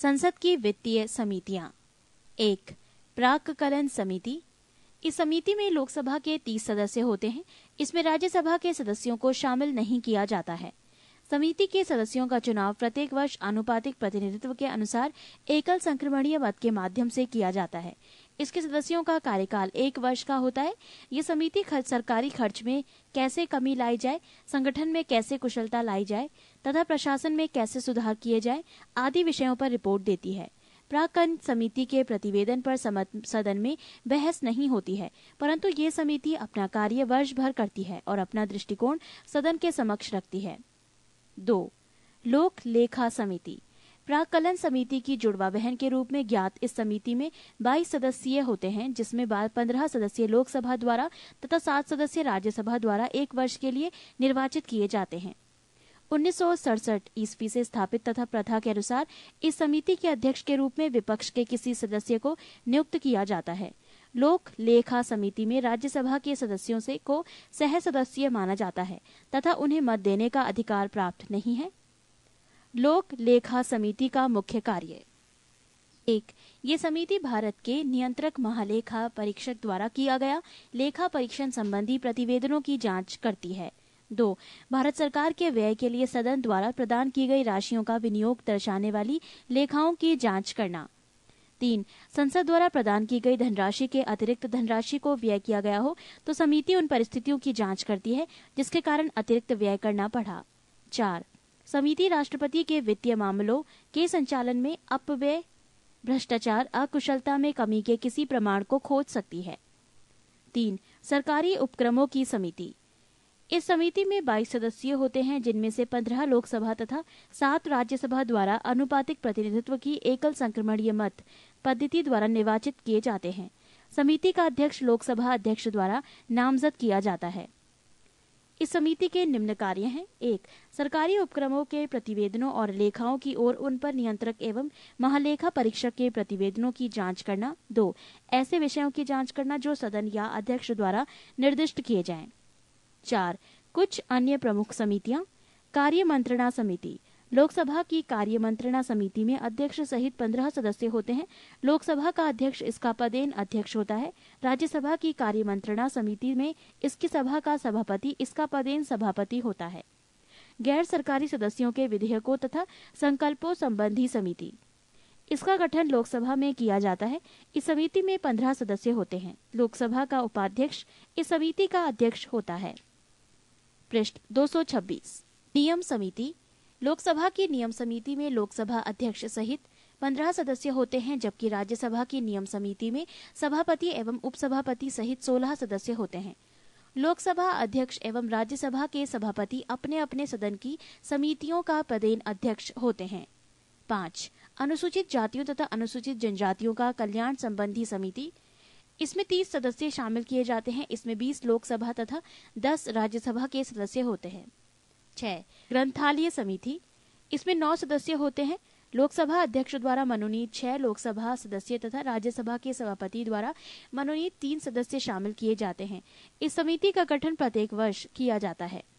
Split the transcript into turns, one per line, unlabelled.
संसद की वित्तीय समितियां एक प्राकलन समिति इस समिति में लोकसभा के तीस सदस्य होते हैं इसमें राज्यसभा के सदस्यों को शामिल नहीं किया जाता है समिति के सदस्यों का चुनाव प्रत्येक वर्ष आनुपातिक प्रतिनिधित्व के अनुसार एकल संक्रमणीय मत के माध्यम से किया जाता है इसके सदस्यों का कार्यकाल एक वर्ष का होता है ये समिति खर्च सरकारी खर्च में कैसे कमी लाई जाए संगठन में कैसे कुशलता लाई जाए तथा प्रशासन में कैसे सुधार किए जाए आदि विषयों पर रिपोर्ट देती है प्राकन समिति के प्रतिवेदन पर सदन में बहस नहीं होती है परंतु ये समिति अपना कार्य वर्ष भर करती है और अपना दृष्टिकोण सदन के समक्ष रखती है दो लोक लेखा समिति प्राकलन समिति की जुड़वा बहन के रूप में ज्ञात इस समिति में बाईस सदस्यीय होते हैं जिसमें पंद्रह सदस्य लोकसभा द्वारा तथा सात सदस्य राज्यसभा द्वारा एक वर्ष के लिए निर्वाचित किए जाते हैं उन्नीस सौ ईस्वी से स्थापित तथा प्रथा के अनुसार इस समिति के अध्यक्ष के रूप में विपक्ष के किसी सदस्य को नियुक्त किया जाता है लोक लेखा समिति में राज्यसभा के सदस्यों से को सह सदस्य माना जाता है तथा उन्हें मत देने का अधिकार प्राप्त नहीं है लोक लेखा समिति का मुख्य कार्य एक ये समिति भारत के नियंत्रक महालेखा परीक्षक द्वारा किया गया लेखा परीक्षण संबंधी प्रतिवेदनों की जांच करती है दो भारत सरकार के व्यय के लिए सदन द्वारा प्रदान की गई राशियों का विनियोग दर्शाने वाली लेखाओं की जांच करना तीन संसद द्वारा प्रदान की गई धनराशि के अतिरिक्त धनराशि को व्यय किया गया हो तो समिति उन परिस्थितियों की जांच करती है जिसके कारण अतिरिक्त व्यय करना पड़ा चार समिति राष्ट्रपति के वित्तीय मामलों के संचालन में अपव्यय भ्रष्टाचार अकुशलता में कमी के किसी प्रमाण को खोज सकती है तीन सरकारी उपक्रमों की समिति इस समिति में 22 सदस्य होते हैं जिनमें से 15 लोकसभा तथा सात राज्यसभा द्वारा अनुपातिक प्रतिनिधित्व की एकल संक्रमणीय मत पद्धति द्वारा निर्वाचित किए जाते हैं समिति का अध्यक्ष लोकसभा अध्यक्ष द्वारा नामजद किया जाता है इस समिति के निम्न कार्य हैं एक सरकारी उपक्रमों के प्रतिवेदनों और लेखाओं की ओर उन पर नियंत्रक एवं महालेखा परीक्षक के प्रतिवेदनों की जांच करना दो ऐसे विषयों की जांच करना जो सदन या अध्यक्ष द्वारा निर्दिष्ट किए जाएं चार कुछ अन्य प्रमुख समितियां कार्य मंत्रणा समिति लोकसभा की कार्य मंत्रणा समिति में अध्यक्ष सहित पंद्रह सदस्य होते हैं लोकसभा का अध्यक्ष इसका पदेन अध्यक्ष होता है राज्यसभा की कार्य मंत्रणा समिति में इसकी सभा का सभापति इसका पदेन सभापति होता है गैर सरकारी सदस्यों के विधेयकों तथा संकल्पों संबंधी समिति इसका गठन लोकसभा में किया जाता है इस समिति में पंद्रह सदस्य होते हैं लोकसभा का उपाध्यक्ष इस समिति का अध्यक्ष होता है पृष्ठ दो नियम समिति लोकसभा की नियम समिति में लोकसभा अध्यक्ष सहित पंद्रह सदस्य होते हैं जबकि राज्यसभा की नियम समिति में सभापति एवं उपसभापति सहित सोलह सदस्य होते हैं लोकसभा अध्यक्ष एवं राज्यसभा के सभापति अपने अपने सदन की समितियों का पदेन अध्यक्ष होते हैं पांच अनुसूचित जातियों तथा अनुसूचित जनजातियों का कल्याण संबंधी समिति इसमें तीस सदस्य शामिल किए जाते हैं इसमें बीस लोकसभा तथा दस राज्यसभा के सदस्य होते हैं छः ग्रंथालय समिति इसमें नौ सदस्य होते हैं लोकसभा अध्यक्ष द्वारा मनोनीत छह लोकसभा सदस्य तथा राज्यसभा के सभापति द्वारा मनोनीत तीन सदस्य शामिल किए जाते हैं इस समिति का गठन प्रत्येक वर्ष किया जाता है